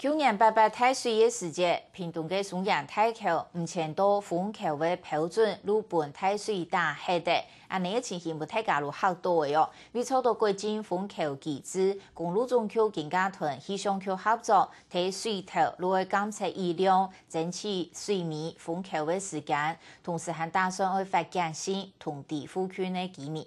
去年八八太岁的时间，平东的松阳、太口、五前岛、封口的标准路本太岁大黑的，啊，那个情形不太价了好多的哟。为做到改进封口机制，公路中桥、金家屯、溪上桥合作退水头路的监测、医疗、争取水面、封口的时间，同时还打算会发展新同地富区的地面。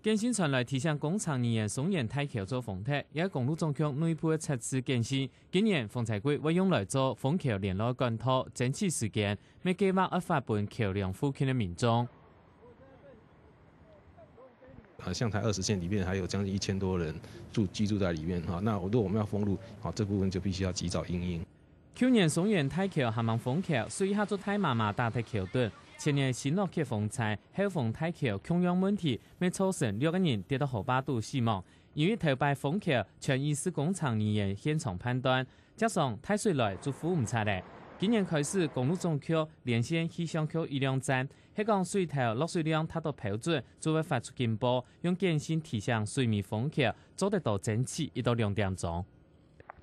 更新传来，提升工厂人员送人太桥做防塌，也公路中央内部的测试更新。今年防灾局会用来做封桥联络管道，争取时间，未计划一发本桥梁附近的民众。啊，向台二十线里面还有将近一千多人住居住在里面哈，那如果我们要封路，啊，这部分就必须要及早应应。去年松原大桥还冇封桥，所以喊做太麻麻搭的桥墩。前年新落去风灾、后封大桥，桥养问题没造成六个人跌到河坝度死亡。由于头摆封桥，全医是工厂人员现场判断，加上太水来，做苦唔差嘞。今年开始公路总桥、连线气象桥一两站，黑港水头落水量达到标准，就会发出警报，用电信提醒水面封桥，做得到整齐一到两点钟。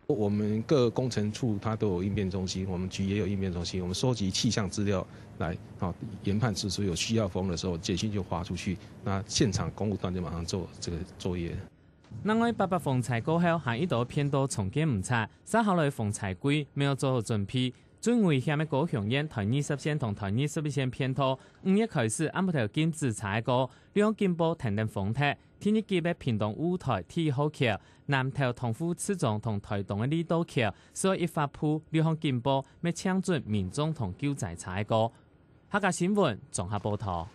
我们各工程处它都有应变中心，我们局也有应变中心。我们收集气象资料来，好研判是否有需要风的时候，警讯就发出去，那现场公务段就马上做这个作业。那我八八封财过后，下一道偏多重建唔差，三号来封财龟没有做好准备，最危险的高雄烟台二十线同台二十一线偏多，五一开始安排条建制拆过，两金波停停风台。今日結嘅平洞舞台天好劇，南投同府始狀同台东嘅李刀劇，所以一发鋪流行劍波，要抢准民众同嬌仔踩過，下家新闻综合报道。